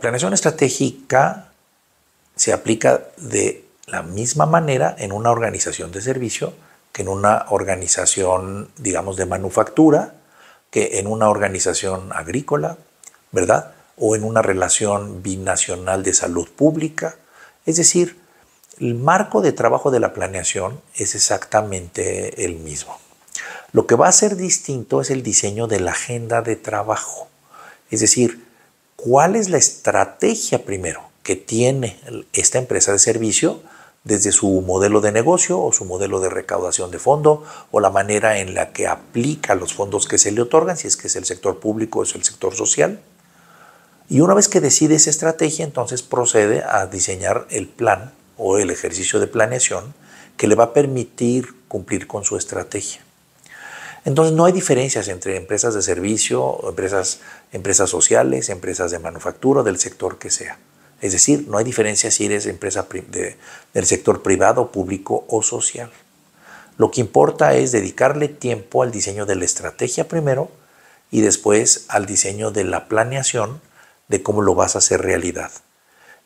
planeación estratégica se aplica de la misma manera en una organización de servicio que en una organización, digamos, de manufactura, que en una organización agrícola, ¿verdad? O en una relación binacional de salud pública. Es decir, el marco de trabajo de la planeación es exactamente el mismo. Lo que va a ser distinto es el diseño de la agenda de trabajo. Es decir, cuál es la estrategia primero que tiene esta empresa de servicio desde su modelo de negocio o su modelo de recaudación de fondo o la manera en la que aplica los fondos que se le otorgan, si es que es el sector público o es el sector social. Y una vez que decide esa estrategia, entonces procede a diseñar el plan o el ejercicio de planeación que le va a permitir cumplir con su estrategia. Entonces no hay diferencias entre empresas de servicio, empresas, empresas sociales, empresas de manufactura, del sector que sea. Es decir, no hay diferencia si eres empresa del sector privado, público o social. Lo que importa es dedicarle tiempo al diseño de la estrategia primero y después al diseño de la planeación de cómo lo vas a hacer realidad.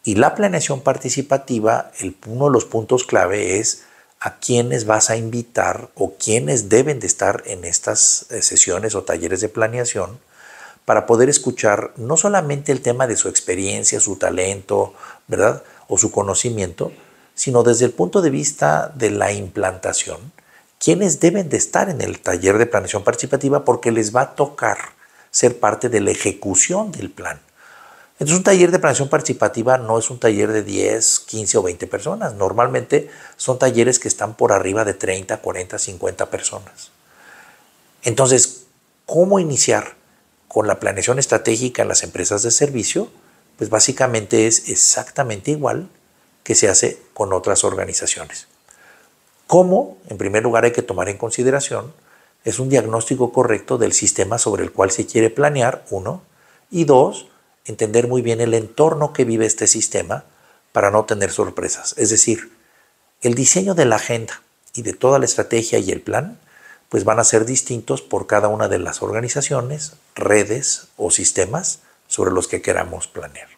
Y la planeación participativa, el, uno de los puntos clave es a quiénes vas a invitar o quiénes deben de estar en estas eh, sesiones o talleres de planeación para poder escuchar no solamente el tema de su experiencia, su talento, ¿verdad? O su conocimiento, sino desde el punto de vista de la implantación, quiénes deben de estar en el taller de planeación participativa porque les va a tocar ser parte de la ejecución del plan. Entonces un taller de planeación participativa no es un taller de 10, 15 o 20 personas. Normalmente son talleres que están por arriba de 30, 40, 50 personas. Entonces, ¿cómo iniciar con la planeación estratégica en las empresas de servicio? Pues básicamente es exactamente igual que se hace con otras organizaciones. ¿Cómo? En primer lugar hay que tomar en consideración es un diagnóstico correcto del sistema sobre el cual se quiere planear, uno, y dos, entender muy bien el entorno que vive este sistema para no tener sorpresas. Es decir, el diseño de la agenda y de toda la estrategia y el plan pues van a ser distintos por cada una de las organizaciones, redes o sistemas sobre los que queramos planear.